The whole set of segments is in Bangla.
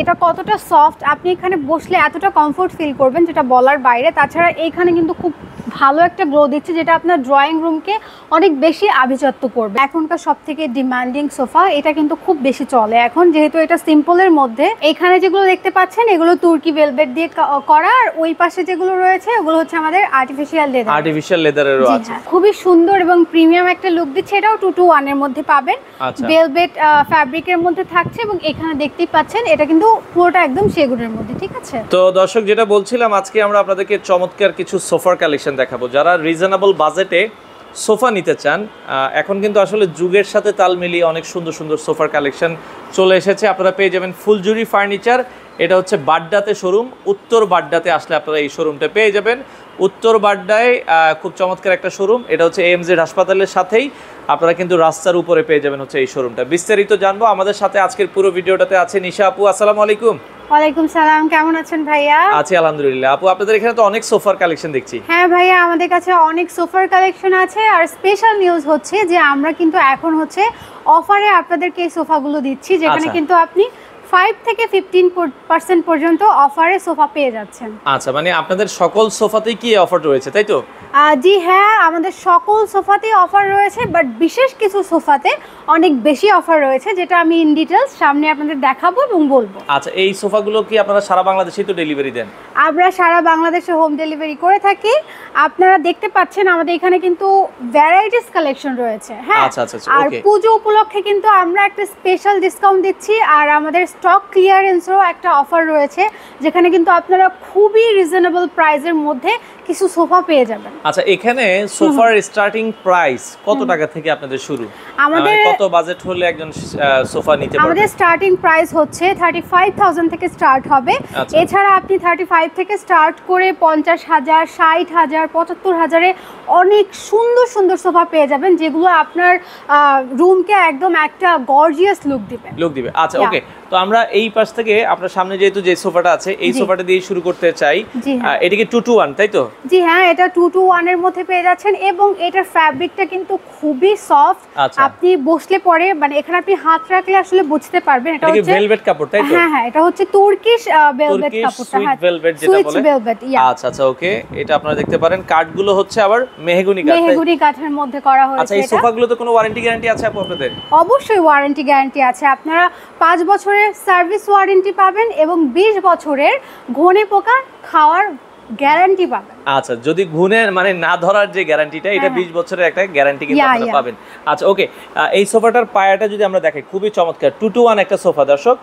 এটা কতটা সফট আপনি এখানে বসলে এতটা কমফোর্ট ফিল করবেন যেটা বলার বাইরে তাছাড়া এইখানে কিন্তু খুব ভালো একটা গ্লো দিচ্ছে যেটা আপনার ড্রয়িং রুমকে অনেক বেশি আভিজাত্য করবে এখনকার সব থেকে ডিমান্ডিং সোফা এটা কিন্তু খুব বেশি চলে এখন যেহেতু এটা সিম্পলের মধ্যে এখানে যেগুলো দেখতে পাচ্ছেন এগুলো তুর্কি ভেলভেট দিয়ে করা আর ওই পাশে যেগুলো রয়েছে ওগুলো হচ্ছে আমাদের আর্টিফিশিয়াল লেদার আর্টিফিশিয়াল লেদারেরও আছে হ্যাঁ, খুবই সুন্দর এবং প্রিমিয়াম একটা লুক দিচ্ছে এটাও টু টু এর মধ্যে পাবেন ভেলভেট আচ্ছা। ফ্যাব্রিকের মধ্যে থাকছে এবং এখানে দেখতেই পাচ্ছেন এটা কিন্তু পুরোটা একদম সেগুনের মধ্যে ঠিক আছে তো দর্শক যেটা বলছিলাম আজকে আমরা আপনাদেরকে চমৎকার কিছু সোফার কালেকশন দেখাবো যারা রিজনেবল বাজেটে সোফা নিতে চান এখন কিন্তু আসলে যুগের সাথে তাল মিলিয়ে অনেক সুন্দর সুন্দর সোফার কালেকশন চলে এসেছে আপনারা পেয়ে যাবেন ফুলজুরি ফার্নিচার এটা হচ্ছে বাড্ডাতে শোরুম উত্তর বাড্ডাতে আসলে আপনারা এই শোরুমটা পেয়ে যাবেন উত্তর বাড্ডায় খুব চমৎকার একটা শোরুম এটা হচ্ছে এমজেড হাসপাতালের সাথেই আপনারা কিন্তু রাস্তার উপরে পেয়ে যাবেন হচ্ছে এই শোরুমটা বিস্তারিত জানবো আমাদের সাথে আজকের পুরো ভিডিওটাতে আছে নিশা আপু আসসালামু আলাইকুম ওয়ালাইকুম সালাম কেমন আছেন ভাইয়া আছি আলহামদুলিল্লাহ আপু আপনাদের এখানে তো অনেক সোফার কালেকশন দেখছি হ্যাঁ ভাইয়া আমাদের কাছে অনেক সোফার কালেকশন আছে আর স্পেশাল নিউজ হচ্ছে যে আমরা কিন্তু এখন হচ্ছে অফারে আপনাদেরকে এই সোফাগুলো দিচ্ছি যেখানে আচ্ছা। কিন্তু আপনি ফাইভ থেকে ফিফটিন পর্যন্ত অফারে সোফা পেয়ে যাচ্ছেন আচ্ছা মানে আপনাদের সকল সোফাতেই কি অফার রয়েছে তাই তো জি হ্যাঁ আমাদের সকল সোফাতেই অফার রয়েছে বাট বিশেষ কিছু সোফাতে অনেক বেশি অফার রয়েছে যেটা আমি ইন ডিটেলস সামনে আপনাদের দেখাবো এবং বলবো আচ্ছা এই সোফাগুলো কি আপনারা সারা বাংলাদেশেই তো ডেলিভারি দেন আমরা সারা বাংলাদেশে হোম ডেলিভারি করে থাকি আপনারা দেখতে পাচ্ছেন আমাদের এখানে কিন্তু ভ্যারাইটিস কালেকশন রয়েছে হ্যাঁ আচ্ছা, আচ্ছা, আচ্ছা, আর পুজো উপলক্ষে কিন্তু আমরা একটা স্পেশাল ডিসকাউন্ট দিচ্ছি আর আমাদের স্টক ক্লিয়ারেন্সেরও একটা অফার রয়েছে যেখানে কিন্তু আপনারা খুবই রিজনেবল প্রাইসের মধ্যে কিছু সোফা পেয়ে যাবেন আচ্ছা এখানে সোফার স্টার্টিং প্রাইস কত টাকা থেকে আপনাদের শুরু আমাদের মানে কত বাজেট হলে একজন সোফা নিতে পারবে আমাদের স্টার্টিং প্রাইস হচ্ছে 35000 থেকে স্টার্ট হবে আচ্ছা। এছাড়া আপনি 35 থেকে স্টার্ট করে 50000 60000 75000 এ অনেক সুন্দর সুন্দর সোফা পেয়ে যাবেন যেগুলো আপনার রুমকে একদম একটা গর্জিয়াস লুক দিবে লুক দিবে আচ্ছা ওকে তো আমরা এই পাশ থেকে আপনার সামনে যেহেতু যে সোফাটা আছে এই সোফাটা দিয়ে শুরু করতে চাই হ্যাঁ। এটাকে টু টু ওয়ান তাই তো জি হ্যাঁ এটা টু টু ওয়ান এর মধ্যে পেয়ে যাচ্ছেন এবং এটার ফ্যাব্রিকটা কিন্তু খুবই সফট আচ্ছা। আপনি বসলে পরে মানে এখানে আপনি হাত রাখলে আসলে বুঝতে পারবেন এটা হচ্ছে ভেলভেট কাপড় তাই তো হ্যাঁ হ্যাঁ এটা হচ্ছে তুর্কিশ ভেলভেট কাপড়টা হ্যাঁ ভেলভেট যেটা বলে ভেলভেট আচ্ছা আচ্ছা ওকে এটা আপনারা দেখতে পারেন কাট গুলো হচ্ছে আবার মেহগুনি কাঠ মেহগুনি কাঠের মধ্যে করা হয়েছে আচ্ছা এই সোফাগুলোতে কোনো ওয়ারেন্টি গ্যারান্টি আছে আপনাদের অবশ্যই ওয়ারেন্টি গ্যারান্টি আছে আপনারা 5 বছর বছরের সার্ভিস ওয়ারেন্টি পাবেন এবং বিশ বছরের ঘনে পোকা খাওয়ার গ্যারান্টি পাবেন আচ্ছা যদি ঘুণের মানে না ধরার যে গ্যারান্টিটা এটা 20 হ্যাঁ, হ্যাঁ। বছরের একটা গ্যারান্টি কিন্তু আপনারা পাবেন আচ্ছা ওকে এই সোফাটার পায়াটা যদি আমরা দেখি খুবই চমৎকার 2 টু 1 একটা সোফা দর্শক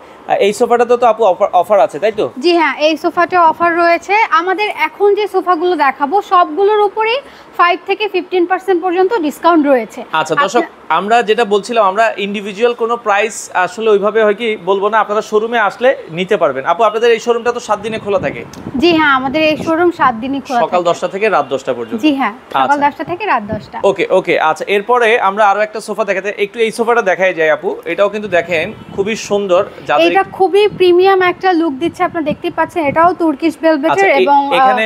এই সোফাটা তো আপু অফার আছে তাই তো জি হ্যাঁ এই সোফাটা অফার রয়েছে আমাদের এখন যে সোফাগুলো দেখাবো সবগুলোর উপরে 5 থেকে 15% পর্যন্ত ডিসকাউন্ট রয়েছে আচ্ছা দর্শক আচ্ছা। আমরা যেটা বলছিলাম আমরা ইন্ডিভিজুয়াল কোনো প্রাইস আসলে ওইভাবে হয় কি বলবো না আপনারা শোরুমে আসলে নিতে পারবেন আপু আপনাদের এই শোরুমটা তো 7 দিনে খোলা থাকে জি হ্যাঁ আমাদের এই শোরুম 7 দিনই খোলা থাকে সকাল দশটা থেকে রাত দশটা পর্যন্ত হ্যাঁ, আচ্ছা। সকাল থেকে রাত ওকে ওকে আচ্ছা এরপরে আমরা আরো একটা সোফা দেখাতে একটু এই সোফাটা দেখাই যায় আপু এটাও কিন্তু দেখেন খুবই সুন্দর এটা খুবই প্রিমিয়াম একটা লুক দিচ্ছে আপনারা দেখতে পাচ্ছেন এটাও তুর্কিশ ভেলভেটের আচ্ছা, এবং এখানে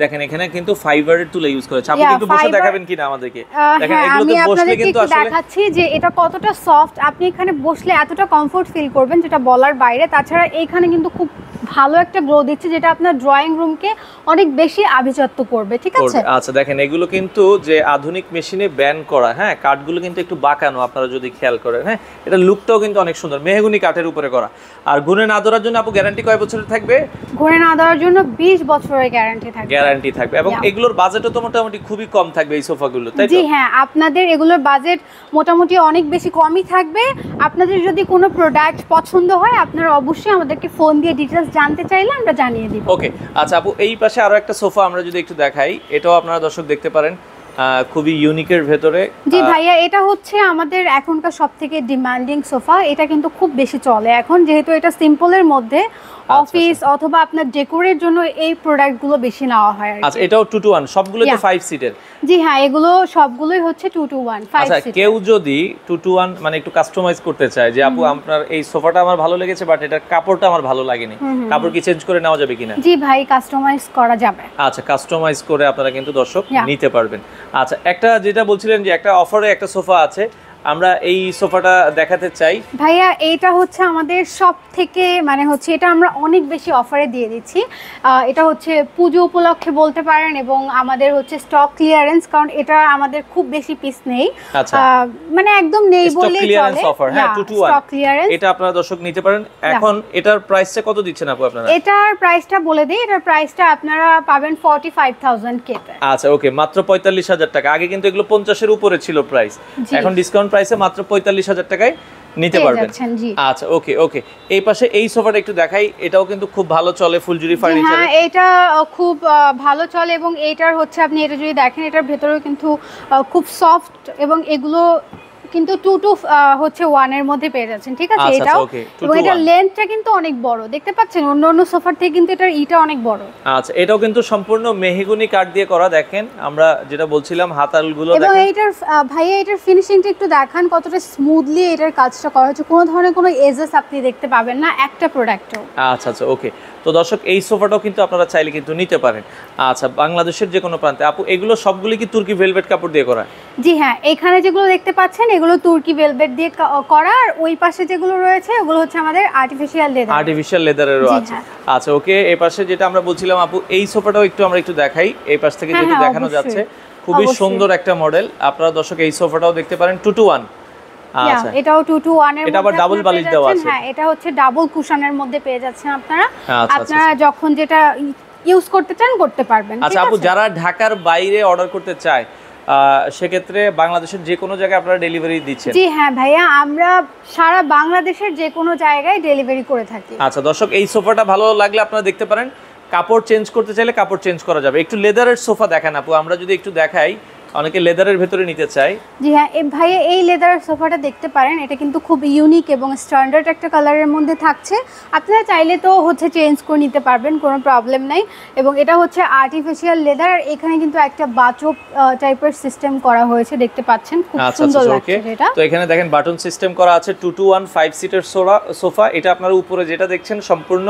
দেখেন এখানে কিন্তু ফাইবারের তুলে ইউজ করেছে আপনি কিন্তু বসে দেখাবেন কিনা আমাদেরকে হ্যাঁ, দেখেন কিন্তু আসলে দেখাচ্ছি যে এটা কতটা সফট আপনি এখানে বসলে এতটা কমফোর্ট ফিল করবেন যেটা বলার বাইরে তাছাড়া এখানে কিন্তু খুব ভালো একটা গ্লো দিচ্ছে যেটা আপনার ড্রয়িং রুমকে অনেক বেশি আভিজাত্য করবে ঠিক আছে আচ্ছা দেখেন এগুলো কিন্তু যে আধুনিক মেশিনে ব্যান করা হ্যাঁ কাঠগুলো কিন্তু একটু বাঁকানো আপনারা যদি খেয়াল করেন হ্যাঁ এটা লুকটাও কিন্তু অনেক সুন্দর মেহগুনি কাঠের উপরে করা আর ঘুরে না ধরার জন্য আপু গ্যারান্টি কয় বছরের থাকবে ঘুরে না ধরার জন্য 20 বছরের গ্যারান্টি থাকবে গ্যারান্টি থাকবে এবং এগুলোর বাজেটও তো মোটামুটি খুবই কম থাকবে এই সোফাগুলো তাই তো জি হ্যাঁ আপনাদের এগুলোর বাজেট মোটামুটি অনেক বেশি কমই থাকবে আপনাদের যদি কোনো প্রোডাক্ট পছন্দ হয় আপনারা অবশ্যই আমাদেরকে ফোন দিয়ে ডিটেইলস জানতে চাইলে আমরা জানিয়ে দিব ওকে আচ্ছা আপু এই পাশে আরো একটা সোফা আমরা যদি একটু দেখাই এটাও আপনারা দর্শক দেখতে পারেন খুবই ইউনিকের ভেতরে জি ভাইয়া এটা হচ্ছে আমাদের এখনকার সব থেকে ডিমান্ডিং সোফা এটা কিন্তু খুব বেশি চলে এখন যেহেতু এটা সিম্পলের মধ্যে আচ্ছা, আচ্ছা। অফিস অথবা আপনার ডেকোরের জন্য এই প্রোডাক্টগুলো বেশি নেওয়া হয় আচ্ছা এটাও 2 টু 1 সবগুলোই তো 5 সিটের জি হ্যাঁ এগুলো সবগুলোই হচ্ছে 2 টু 1 5 সিট আচ্ছা কেউ যদি 2 টু 1 মানে একটু কাস্টমাইজ করতে চায় যে আপু আপনার এই সোফাটা আমার ভালো লেগেছে বাট এটার কাপড়টা আমার ভালো লাগেনি কাপড় কি চেঞ্জ করে নেওয়া যাবে কিনা জি ভাই কাস্টমাইজ করা যাবে আচ্ছা কাস্টমাইজ করে আপনারা কিন্তু দর্শক নিতে পারবেন আচ্ছা একটা যেটা বলছিলেন যে একটা অফারে একটা সোফা আছে আমরা এই সোফাটা দেখাতে চাই ভাইয়া এইটা হচ্ছে আমাদের সব থেকে মানে হচ্ছে এটা আমরা অনেক বেশি অফারে দিয়ে দিচ্ছি এটা হচ্ছে পুজো উপলক্ষে বলতে পারেন এবং আমাদের হচ্ছে স্টক ক্লিয়ারেন্স কারণ এটা আমাদের খুব বেশি পিস নেই আচ্ছা। মানে একদম নেই বলে চলে অফার হ্যাঁ 2 টু 1 এটা আপনারা দর্শক নিতে পারেন এখন এটার প্রাইসটা কত দিচ্ছেন আপু আপনারা এটার প্রাইসটা বলে দেই এটার প্রাইসটা আপনারা পাবেন 45000 কে আচ্ছা ওকে মাত্র 45000 টাকা আগে কিন্তু এগুলো 50 এর উপরে ছিল প্রাইস এখন ডিসকাউন্ট প্রাইসে মাত্র পঁয়তাল্লিশ হাজার টাকায় নিতে পারবেন আচ্ছা ওকে ওকে এই পাশে এই সোফাটা একটু দেখাই এটাও কিন্তু খুব ভালো চলে ফুলজুরি ফার্নিচার হ্যাঁ, এটা খুব ভালো চলে এবং এটার হচ্ছে আপনি এটা যদি দেখেন এটার ভেতরেও কিন্তু খুব সফট এবং এগুলো কিন্তু টু টু uh, হচ্ছে ওয়ানের মধ্যে পেয়ে যাচ্ছেন ঠিক আছে আচ্ছা, আচ্ছা, এটাও এবং এটার লেন্থটা কিন্তু অনেক বড় দেখতে পাচ্ছেন অন্য অন্য সোফার থেকে কিন্তু এটার ইটা অনেক বড় আচ্ছা এটাও কিন্তু সম্পূর্ণ মেহগুনি কাট দিয়ে করা দেখেন আমরা যেটা বলছিলাম হাতালগুলো এবং এটার ভাইয়া এটার ফিনিশিংটা একটু দেখান কতটা স্মুথলি এটার কাজটা করা হয়েছে কোনো ধরনের কোনো এজেস আপনি দেখতে পাবেন না একটা প্রোডাক্টও আচ্ছা আচ্ছা ওকে তো দর্শক এই সোফাটাও কিন্তু আপনারা চাইলে কিন্তু নিতে পারেন আচ্ছা বাংলাদেশের যে কোনো প্রান্তে আপু এগুলো সবগুলি কি তুর্কি ভেলভেট কাপড় দিয়ে করা জি হ্যাঁ এখানে যেগুলো দেখতে পাচ্ছেন এগুলো তুর্কি ভেলভেট দিয়ে করা আর ওই পাশে যেগুলো রয়েছে ওগুলো হচ্ছে আমাদের আর্টিফিশিয়াল লেদার আর্টিফিশিয়াল লেদারেরও আছে হ্যাঁ। আচ্ছা ওকে এই পাশে যেটা আমরা বলছিলাম আপু এই সোফাটাও একটু আমরা একটু দেখাই এই পাশ থেকে হ্যাঁ, যেটা হ্যাঁ, দেখানো যাচ্ছে খুবই সুন্দর একটা মডেল আপনারা দর্শক এই সোফাটাও দেখতে পারেন টু টু ওয়ান 221 আপনারা যখন যেটা ইউজ করতে চান করতে পারবেন আচ্ছা, আপু যারা ঢাকার বাইরে অর্ডার করতে চায় সেক্ষেত্রে বাংলাদেশের যে কোনো জায়গায় আপনারা ডেলিভারি দিচ্ছেন জি হ্যাঁ ভাইয়া আমরা সারা বাংলাদেশের যে কোনো জায়গায় ডেলিভারি করে থাকি আচ্ছা দর্শক এই সোফাটা ভালো লাগলে আপনারা দেখতে পারেন কাপড় চেঞ্জ করতে চাইলে কাপড় চেঞ্জ করা যাবে একটু লেদারের সোফা দেখান আপু আমরা যদি একটু দেখাই অনেকে লেদারের ভেতরে নিতে চায় জি হ্যাঁ এই ভাইয়া এই লেদারের সোফাটা দেখতে পারেন এটা কিন্তু খুব ইউনিক এবং স্ট্যান্ডার্ড একটা কালারের মধ্যে থাকছে আপনারা চাইলে তো হচ্ছে চেঞ্জ করে নিতে পারবেন কোনো প্রবলেম নাই এবং এটা হচ্ছে আর্টিফিশিয়াল লেদার আর এখানে কিন্তু একটা বাচক টাইপের সিস্টেম করা হয়েছে দেখতে পাচ্ছেন খুব আচ্ছা, সুন্দর আচ্ছা, লাগছে এটা তো এখানে দেখেন বাটন সিস্টেম করা আছে টু টু ওয়ান ফাইভ সিটের সোফা এটা আপনারা উপরে যেটা দেখছেন সম্পূর্ণ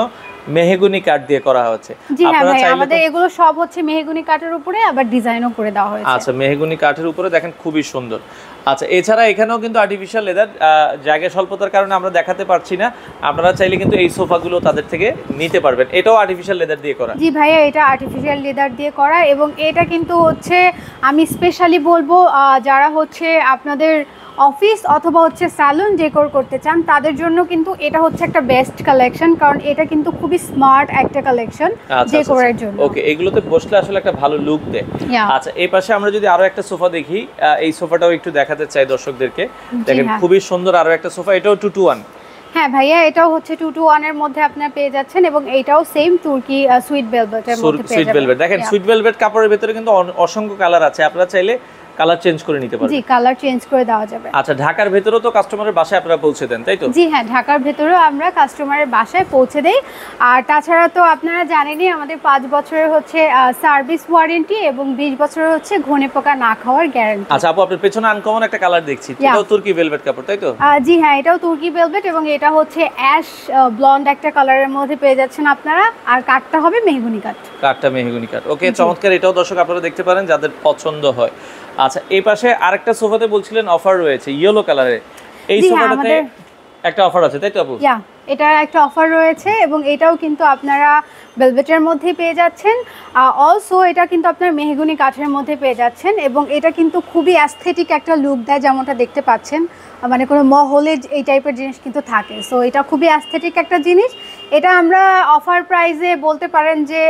মেহগুনি কাঠ দিয়ে করা হয়েছে হ্যাঁ আপনারা চাইলে আমাদের এগুলো সব হচ্ছে মেহগুনি কাঠের উপরে আবার ডিজাইনও করে দেওয়া হয়েছে আচ্ছা মেহগুনি কাঠের উপরে দেখেন খুবই সুন্দর আচ্ছা এছাড়া এখানেও কিন্তু আর্টিফিশিয়াল লেদার জায়গা স্বল্পতার কারণে আমরা দেখাতে পারছি না আপনারা চাইলে কিন্তু এই সোফাগুলো তাদের থেকে নিতে পারবেন এটাও আর্টিফিশিয়াল লেদার দিয়ে করা জি ভাইয়া এটা আর্টিফিশিয়াল লেদার দিয়ে করা এবং এটা কিন্তু হচ্ছে আমি স্পেশালি বলবো যারা হচ্ছে আপনাদের অফিস অথবা হচ্ছে স্যালুন ডেকোর করতে চান তাদের জন্য কিন্তু এটা হচ্ছে একটা বেস্ট কালেকশন কারণ এটা কিন্তু খুবই স্মার্ট একটা কালেকশন আচ্ছা, ডেকোরের আচ্ছা, আচ্ছা। জন্য ওকে এগুলোতে বসলে আসলে একটা ভালো লুক দেয় আচ্ছা এই পাশে আমরা যদি আরো একটা সোফা দেখি এই সোফাটাও একটু দেখাতে চাই দর্শকদেরকে দেখেন হ্যাঁ। খুবই সুন্দর আরো একটা সোফা এটাও টু টু ওয়ান হ্যাঁ ভাইয়া এটাও হচ্ছে টু টু ওয়ানের মধ্যে আপনি পেয়ে যাচ্ছেন এবং এটাও সেম তুর্কি সুইট ভেলভেটের মধ্যে সুইট ভেলভেট দেখেন সুইট ভেলভেট কাপড়ের ভিতরে কিন্তু অসংখ্য কালার আছে আপনারা চাইলে কালার চেঞ্জ করে নিতে পারবেন জি কালার চেঞ্জ করে দেওয়া যাবে আচ্ছা ঢাকার ভেতরেও তো কাস্টমারের বাসায় আপনারা পৌঁছে দেন তাই তো জি হ্যাঁ ঢাকার ভেতরেও আমরা কাস্টমারের বাসায় পৌঁছে দেই আর তাছাড়া তো আপনারা জানেনই আমাদের পাঁচ বছরের হচ্ছে সার্ভিস ওয়ারেন্টি এবং বিশ বছরের হচ্ছে ঘনে পোকা না খাওয়ার গ্যারান্টি আচ্ছা আপু আপনার পেছনে আনকমন একটা কালার দেখছি এটাও তুর্কি ভেলভেট কাপড় তাই তো জি হ্যাঁ এটাও তুর্কি ভেলভেট এবং এটা হচ্ছে অ্যাশ ব্লন্ড একটা কালারের মধ্যে পেয়ে যাচ্ছেন আপনারা আর কাঠটা হবে মেহগুনি কাঠ কাঠটা মেহগুনি কাঠ ওকে চমৎকার এটাও দর্শক আপনারা দেখতে পারেন যাদের পছন্দ হয় আচ্ছা এই পাশে আরেকটা সোফাতে বলছিলেন অফার রয়েছে ইয়েলো কালারে এই হ্যাঁ, সোফাটাতে একটা অফার আছে তাই তো আপু ইয়া এটা একটা অফার রয়েছে এবং এটাও কিন্তু আপনারা বেলভেটের মধ্যে পেয়ে যাচ্ছেন অলসো এটা কিন্তু আপনার মেহগুনি কাঠের মধ্যে পেয়ে যাচ্ছেন এবং এটা কিন্তু খুবই অ্যাস্থেটিক একটা লুক দেয় যেমনটা দেখতে পাচ্ছেন মানে কোনো মহলে এই টাইপের জিনিস কিন্তু থাকে সো এটা খুবই অ্যাস্থেটিক একটা জিনিস এটা আমরা অফার প্রাইসে বলতে পারেন যে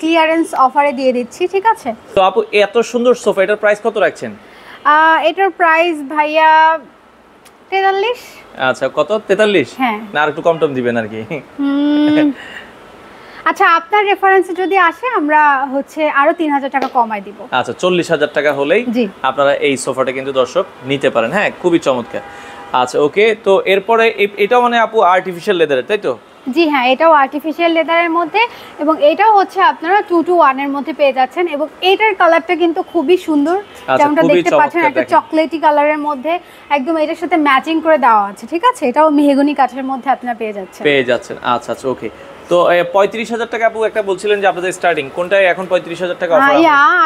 ক্লিয়ারেন্স অফারে দিয়ে দিচ্ছি ঠিক আছে তো আপু এত সুন্দর সোফা এটার প্রাইস কত রাখছেন এটার প্রাইস ভাইয়া তেতাল্লিশ আচ্ছা কত তেতাল্লিশ হ্যাঁ না আর একটু কম টম দিবেন আর কি আচ্ছা আপনার রেফারেন্সে যদি আসে আমরা হচ্ছে আরো তিন হাজার টাকা কমাই দিব আচ্ছা চল্লিশ হাজার টাকা হলেই আপনারা এই সোফাটা কিন্তু দর্শক নিতে পারেন হ্যাঁ খুবই চমৎকার আচ্ছা ওকে তো এরপরে এটা মানে আপু আর্টিফিশিয়াল লেদারের তাই তো জি হ্যাঁ এটাও আর্টিফিশিয়াল লেদারের মধ্যে এবং এটাও হচ্ছে আপনারা টু টু ওয়ানের মধ্যে পেয়ে যাচ্ছেন এবং এটার কালারটা কিন্তু খুবই সুন্দর আচ্ছা, যেমনটা দেখতে পাচ্ছেন একটা চকলেটি কালারের মধ্যে একদম এটার সাথে ম্যাচিং করে দেওয়া আছে ঠিক আছে এটাও মেহগনি কাঠের মধ্যে আপনারা পেয়ে যাচ্ছেন পেয়ে যাচ্ছেন আচ্ছা আচ্ছা ওকে তো পঁয়ত্রিশ হাজার টাকা আপু একটা বলছিলেন যে আপনাদের স্টার্টিং কোনটা এখন পঁয়ত্রিশ হাজার টাকা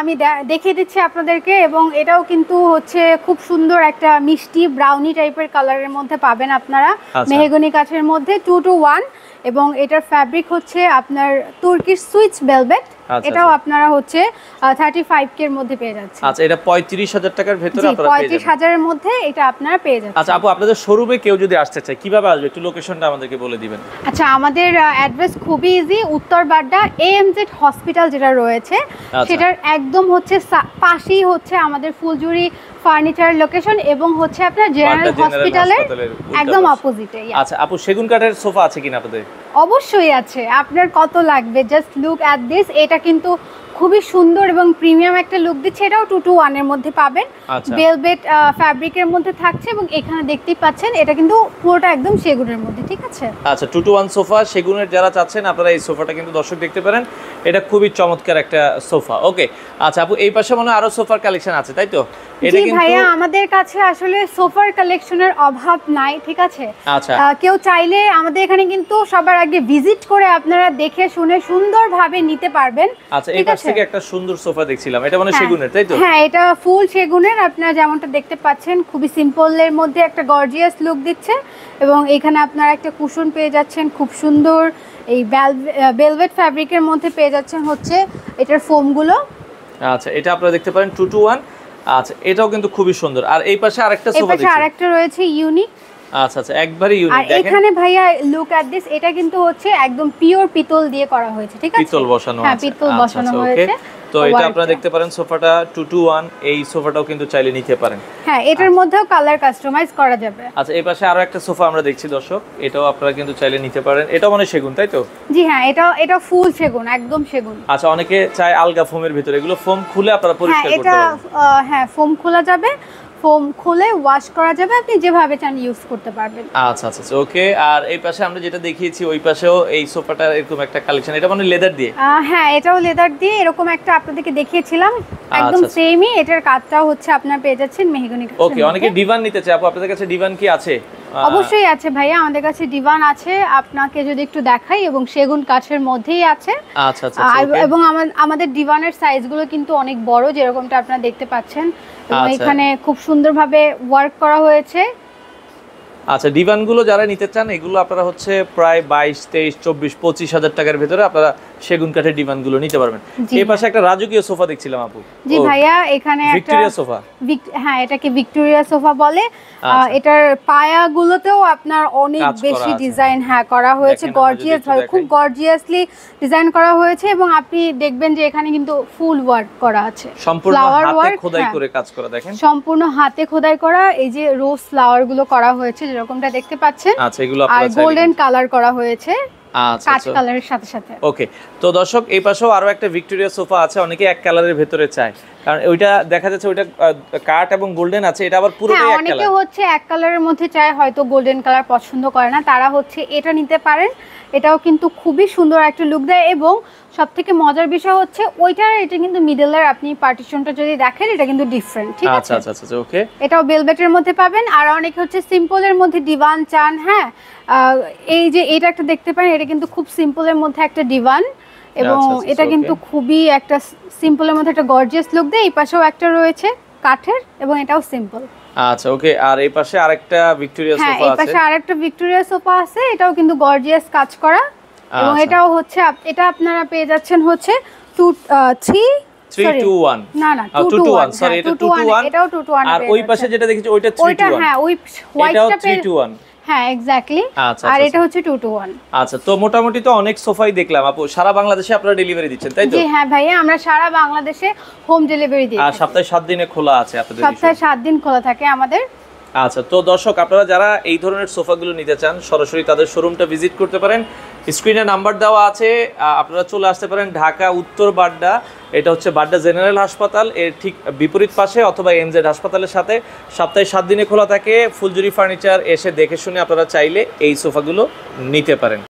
আমি দেখিয়ে দিচ্ছি আপনাদেরকে এবং এটাও কিন্তু হচ্ছে খুব সুন্দর একটা মিষ্টি ব্রাউনি টাইপের কালারের মধ্যে পাবেন আপনারা আচ্ছা। মেহগনি কাঠের মধ্যে টু টু ওয়ান এবং এটার ফ্যাব্রিক হচ্ছে আপনার তুর্কির সুইচ ভেলভেট আচ্ছা, আচ্ছা। এটাও আপনারা হচ্ছে 35 এর মধ্যে পেয়ে যাচ্ছে আচ্ছা এটা 35000 টাকার ভেতরে আপনারা পেয়ে যাচ্ছেন 35000 এর মধ্যে এটা আপনারা পেয়ে যাচ্ছে আচ্ছা আপু আপনাদের শোরুমে কেউ যদি আসতে চায় কিভাবে আসবে একটু লোকেশনটা আমাদেরকে বলে দিবেন আচ্ছা আমাদের অ্যাড্রেস খুবই ইজি উত্তর বাড্ডা এএমজেড হসপিটাল যেটা রয়েছে আচ্ছা। সেটার একদম হচ্ছে পাশেই হচ্ছে আমাদের ফুলজুরি ফার্নিচারের লোকেশন এবং হচ্ছে আপনার জেনারেল হসপিটালের একদম অপোজিটে আচ্ছা আপু সেগুন কাঠের সোফা আছে কিনা আপনাদের অবশ্যই আছে আপনার কত লাগবে জাস্ট লুক অ্যাট দিস এটা কিন্তু খুবই সুন্দর এবং প্রিমিয়াম একটা লুক দিচ্ছে এটাও টু টু ওয়ান এর মধ্যে পাবেন বেলবেট আচ্ছা। ফ্যাব্রিকের মধ্যে থাকছে এবং এখানে দেখতেই পাচ্ছেন এটা কিন্তু পুরোটা একদম সেগুনের মধ্যে ঠিক আছে আচ্ছা টু টু ওয়ান সোফা সেগুনের যারা চাচ্ছেন আপনারা এই সোফাটা কিন্তু দর্শক দেখতে পারেন এটা খুবই চমৎকার একটা সোফা ওকে আচ্ছা আপু এই পাশে মনে হয় আরো সোফার কালেকশন আছে তাই তো এটা ভাইয়া আমাদের কাছে আসলে সোফার কালেকশনের অভাব নাই ঠিক আছে আচ্ছা। কেউ চাইলে আমাদের এখানে কিন্তু সবার আগে ভিজিট করে আপনারা দেখে শুনে সুন্দরভাবে নিতে পারবেন আচ্ছা এই পাশ থেকে একটা সুন্দর সোফা দেখছিলাম এটা মানে হ্যাঁ। সেগুনের তাই তো হ্যাঁ এটা ফুল সেগুনের আপনারা যেমনটা দেখতে পাচ্ছেন খুবই সিম্পলের মধ্যে একটা গর্জিয়াস লুক দিচ্ছে এবং এখানে আপনারা একটা কুশন পেয়ে যাচ্ছেন খুব সুন্দর এই বেলভেট ফ্যাব্রিকের মধ্যে পেয়ে যাচ্ছেন হচ্ছে এটার ফোমগুলো আচ্ছা এটা আপনারা দেখতে পারেন টু টু ওয়ান আচ্ছা এটাও কিন্তু খুবই সুন্দর আর এই পাশে আরেকটা সোফা দেখি এই পাশে আরেকটা রয়েছে ইউনিক আচ্ছা আচ্ছা একবারই ইউনিক দেখেন আর এখানে ভাইয়া লুক এট দিস এটা কিন্তু হচ্ছে একদম পিওর পিতল দিয়ে করা হয়েছে ঠিক আছে পিতল বসানো হ্যাঁ, আছে হ্যাঁ পিতল আচ্ছা, বসানো আচ্ছা, হয়েছে তো এটা আপনারা দেখতে পারেন সোফাটা 221 এই সোফাটাও কিন্তু চাইলে নিতে পারেন হ্যাঁ এটার আচ্ছা। মধ্যেও কালার কাস্টমাইজ করা যাবে আচ্ছা এই পাশে আরো একটা সোফা আমরা দেখছি দর্শক এটাও আপনারা কিন্তু চাইলে নিতে পারেন এটা মানে সেগুন তাই তো জি হ্যাঁ এটা এটা ফুল সেগুন একদম সেগুন আচ্ছা অনেকে চায় আলগা ফোমের ভিতরে এগুলো ফোম খুলে আপনারা হ্যাঁ, পরিষ্কার করতে পারেন এটা হ্যাঁ ফোম খোলা যাবে ফোম খুলে ওয়াশ করা যাবে আপনি যেভাবে চান ইউজ করতে পারবেন আচ্ছা আচ্ছা ওকে আচ্ছা, আর এই পাশে আমরা যেটা দেখিয়েছি ওই পাশেও এই সোফাটা এরকম একটা কালেকশন এটা মানে লেদার দিয়ে হ্যাঁ এটাও লেদার দিয়ে এরকম একটা আপনাদেরকে দেখিয়েছিলাম আচ্ছা, একদম সেমই আচ্ছা। এটার কাজটা হচ্ছে আপনার পেয়ে যাচ্ছেন মেহগনি ওকে অনেকে ডিভান নিতে চায় আপু আপনাদের কাছে ডিভান কি আছে অবশ্যই আছে ভাইয়া আমাদের কাছে ডিভান আছে আপনাকে যদি একটু দেখাই এবং সেগুন কাঠের মধ্যেই আছে আচ্ছা, আচ্ছা, আচ্ছা, এবং আমাদের ডিভানের সাইজগুলো কিন্তু অনেক বড় যেরকমটা আপনারা দেখতে পাচ্ছেন এবং এখানে খুব সুন্দরভাবে ওয়ার্ক করা হয়েছে আচ্ছা ডিভানগুলো যারা নিতে চান এগুলো আপনারা হচ্ছে প্রায় বাইশ তেইশ চব্বিশ পঁচিশ হাজার টাকার ভেতরে আপনারা সেগুন কাঠের গুলো নিতে পারবেন এই পাশে একটা রাজকীয় সোফা দেখছিলাম আপু জি ভাইয়া এখানে একটা ভিক্টোরিয়া সোফা হ্যাঁ এটাকে ভিক্টোরিয়া সোফা বলে আচ্ছা। এটার পায়া গুলোতেও আপনার অনেক বেশি ডিজাইন হ্যাঁ করা হয়েছে গর্জিয়াস ভাবে খুব গর্জিয়াসলি ডিজাইন করা হয়েছে এবং আপনি দেখবেন যে এখানে কিন্তু ফুল ওয়ার্ক করা আছে সম্পূর্ণ হাতে খোদাই হ্যাঁ। করে কাজ করা দেখেন সম্পূর্ণ হাতে খোদাই করা এই যে রোজ ফ্লাওয়ার গুলো করা হয়েছে যেরকমটা দেখতে পাচ্ছেন আচ্ছা এগুলো আপনারা আর গোল্ডেন কালার করা হয়েছে আচ্ছা, ভিক্টোরিয়া সোফা আছে এক কালারের ভেতরে চায় কারণ ওইটা দেখা যাচ্ছে ওইটা এবং গোল্ডেন আছে এটা আবার হ্যাঁ, হচ্ছে এক কালারের মধ্যে চায় হয়তো গোল্ডেন কালার পছন্দ করে না তারা হচ্ছে এটা নিতে পারেন এটাও কিন্তু খুবই সুন্দর একটা লুক দেয় এবং সব থেকে মজার বিষয় হচ্ছে ওইটার এটা কিন্তু মিডলের আপনি পার্টিশনটা যদি দেখেন এটা কিন্তু ডিফারেন্ট ঠিক আচ্ছা, আছে আচ্ছা আচ্ছা ওকে আচ্ছা, এটাও বেলভেটের মধ্যে পাবেন আর অনেকে হচ্ছে সিম্পলের মধ্যে ডিভান চান হ্যাঁ এই যে এটা একটা দেখতে পারেন এটা কিন্তু খুব সিম্পলের মধ্যে একটা ডিভান এবং আচ্ছা, এটা কিন্তু খুবই একটা সিম্পলের মধ্যে একটা গর্জিয়াস লুক দেয় এই পাশেও একটা রয়েছে কাঠের এবং এটাও সিম্পল আচ্ছা ওকে আর এই পাশে আরেকটা ভিক্টোরিয়া সোফা আছে হ্যাঁ এই পাশে আরেকটা ভিক্টোরিয়া সোফা আছে এটাও কিন্তু গর্জিয়াস কাজ করা এবং আচ্ছা। এটাও হচ্ছে এটা আপনারা পেয়ে যাচ্ছেন হচ্ছে হ্যাঁ, টু হ্যাঁ, হ্যাঁ, আচ্ছা, আচ্ছা, অনেক সোফাই দেখলাম আপু সারা বাংলাদেশে আপনারা ডেলিভারি দিচ্ছেন হ্যাঁ ভাইয়া আমরা সারা বাংলাদেশে হোম ডেলিভারি দিই সপ্তাহে দিনে খোলা আছে দিন খোলা থাকে আমাদের আচ্ছা তো দর্শক আপনারা যারা এই ধরনের সোফা গুলো নিতে চান সরাসরি তাদের শোরুমটা ভিজিট করতে পারেন স্ক্রিনে নাম্বার দেওয়া আছে আপনারা চলে আসতে পারেন ঢাকা উত্তর বাড্ডা এটা হচ্ছে বাড্ডা জেনারেল হাসপাতাল এর ঠিক বিপরীত পাশে অথবা এমজেড হাসপাতালের সাথে সপ্তাহে সাত দিনে খোলা থাকে ফুলজুরি ফার্নিচার এসে দেখে শুনে আপনারা চাইলে এই সোফাগুলো নিতে পারেন